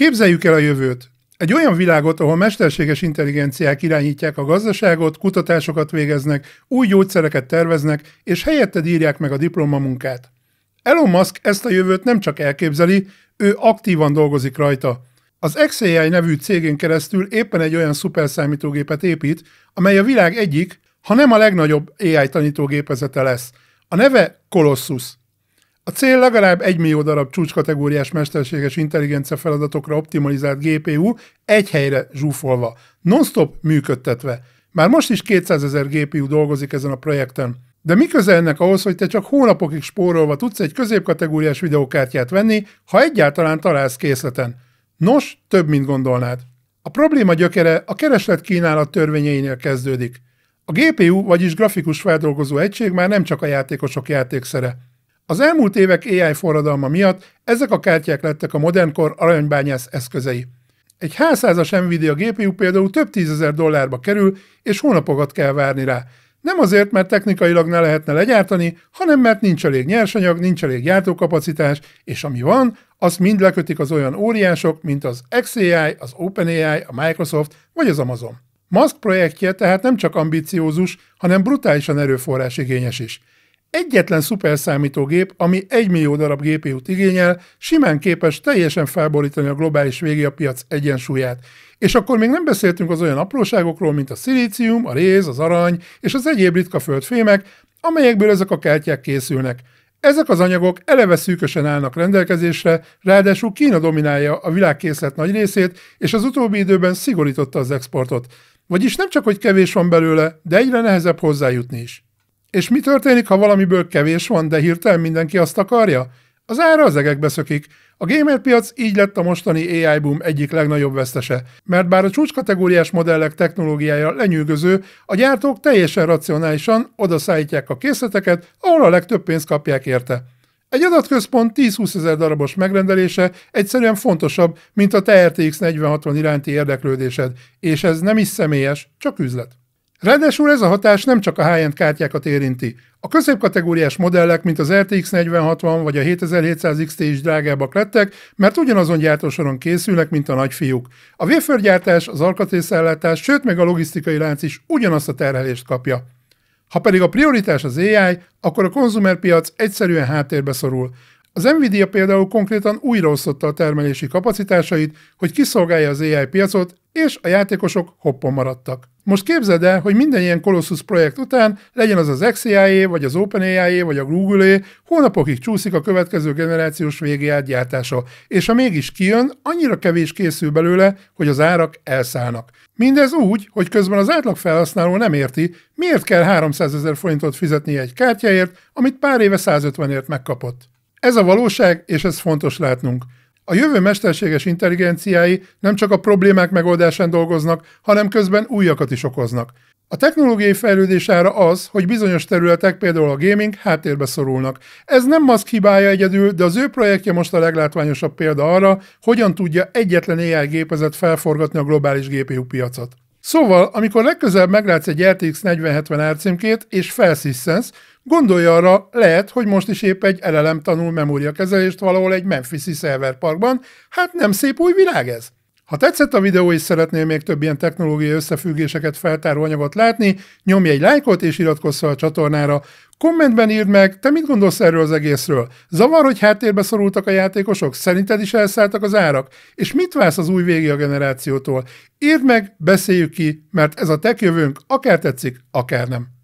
Képzeljük el a jövőt. Egy olyan világot, ahol mesterséges intelligenciák irányítják a gazdaságot, kutatásokat végeznek, új gyógyszereket terveznek, és helyetted írják meg a diplomamunkát. Elon Musk ezt a jövőt nem csak elképzeli, ő aktívan dolgozik rajta. Az XAI nevű cégén keresztül éppen egy olyan szuperszámítógépet épít, amely a világ egyik, ha nem a legnagyobb AI tanítógépezete lesz. A neve Colossus. A cél legalább 1 millió darab csúcskategóriás mesterséges intelligencia feladatokra optimalizált GPU egy helyre zsúfolva, non-stop működtetve. Már most is 200 ezer GPU dolgozik ezen a projekten. De mi köze ennek ahhoz, hogy te csak hónapokig spórolva tudsz egy középkategóriás videókártyát venni, ha egyáltalán találsz készleten? Nos, több, mint gondolnád. A probléma gyökere a kereslet-kínálat törvényeinél kezdődik. A GPU, vagyis grafikus feldolgozó egység már nem csak a játékosok játékszere – az elmúlt évek AI forradalma miatt ezek a kártyák lettek a modernkor aranybányász eszközei. Egy h Nvidia GPU például több tízezer dollárba kerül, és hónapokat kell várni rá. Nem azért, mert technikailag ne lehetne legyártani, hanem mert nincs elég nyersanyag, nincs elég gyártókapacitás, és ami van, azt mind lekötik az olyan óriások, mint az XAI, az OpenAI, a Microsoft vagy az Amazon. Musk projektje tehát nem csak ambiciózus, hanem brutálisan erőforrás igényes is. Egyetlen szuperszámítógép, ami egy millió darab GPU-t igényel, simán képes teljesen felborítani a globális piac egyensúlyát. És akkor még nem beszéltünk az olyan apróságokról, mint a szilícium, a réz, az arany és az egyéb ritka földfémek, amelyekből ezek a kártyák készülnek. Ezek az anyagok eleve szűkösen állnak rendelkezésre, ráadásul Kína dominálja a világkészlet nagy részét, és az utóbbi időben szigorította az exportot. Vagyis nem csak, hogy kevés van belőle, de egyre nehezebb hozzájutni is. És mi történik, ha valamiből kevés van, de hirtelen mindenki azt akarja? Az ára az egekbe szökik. A gamer piac így lett a mostani AI boom egyik legnagyobb vesztese, mert bár a csúcskategóriás modellek technológiája lenyűgöző, a gyártók teljesen racionálisan odaszállítják a készleteket, ahol a legtöbb pénzt kapják érte. Egy adatközpont 10-20 ezer darabos megrendelése egyszerűen fontosabb, mint a TRTX 4060 iránti érdeklődésed, és ez nem is személyes, csak üzlet. Ráadásul ez a hatás nem csak a high-end kártyákat érinti. A középkategóriás modellek, mint az RTX 4060 vagy a 7700 XT is drágábbak lettek, mert ugyanazon gyártósoron készülnek, mint a nagyfiúk. A wafergyártás, az alkatrészellátás, sőt még a logisztikai lánc is ugyanazt a terhelést kapja. Ha pedig a prioritás az AI, akkor a konzumerpiac egyszerűen háttérbe szorul. Az Nvidia például konkrétan újraosztotta a termelési kapacitásait, hogy kiszolgálja az AI piacot, és a játékosok hoppon maradtak. Most képzeld el, hogy minden ilyen Colossus projekt után, legyen az az XAI, vagy az OpenAI, vagy a google hónapokig csúszik a következő generációs végéját gyártása, és ha mégis kijön, annyira kevés készül belőle, hogy az árak elszállnak. Mindez úgy, hogy közben az átlag felhasználó nem érti, miért kell 300 ezer forintot fizetni egy kártyáért, amit pár éve 150ért megkapott. Ez a valóság, és ez fontos látnunk. A jövő mesterséges intelligenciái nem csak a problémák megoldásán dolgoznak, hanem közben újakat is okoznak. A technológiai fejlődés ára az, hogy bizonyos területek, például a gaming, háttérbe szorulnak. Ez nem Musk hibája egyedül, de az ő projektje most a leglátványosabb példa arra, hogyan tudja egyetlen AI gépezet felforgatni a globális GPU piacot. Szóval, amikor legközelebb meglátsz egy RTX 4070 árcímkét, és felszisszensz, gondolj arra, lehet, hogy most is épp egy LLM tanul memóriakezelést valahol egy Memphis-i szerverparkban, hát nem szép új világ ez? Ha tetszett a videó és szeretnél még több ilyen technológiai összefüggéseket feltáró anyagot látni, nyomj egy lájkot és iratkozz fel a csatornára. Kommentben írd meg, te mit gondolsz erről az egészről? Zavar, hogy háttérbe szorultak a játékosok? Szerinted is elszálltak az árak? És mit vársz az új végia generációtól? Írd meg, beszéljük ki, mert ez a tech jövőnk, akár tetszik, akár nem.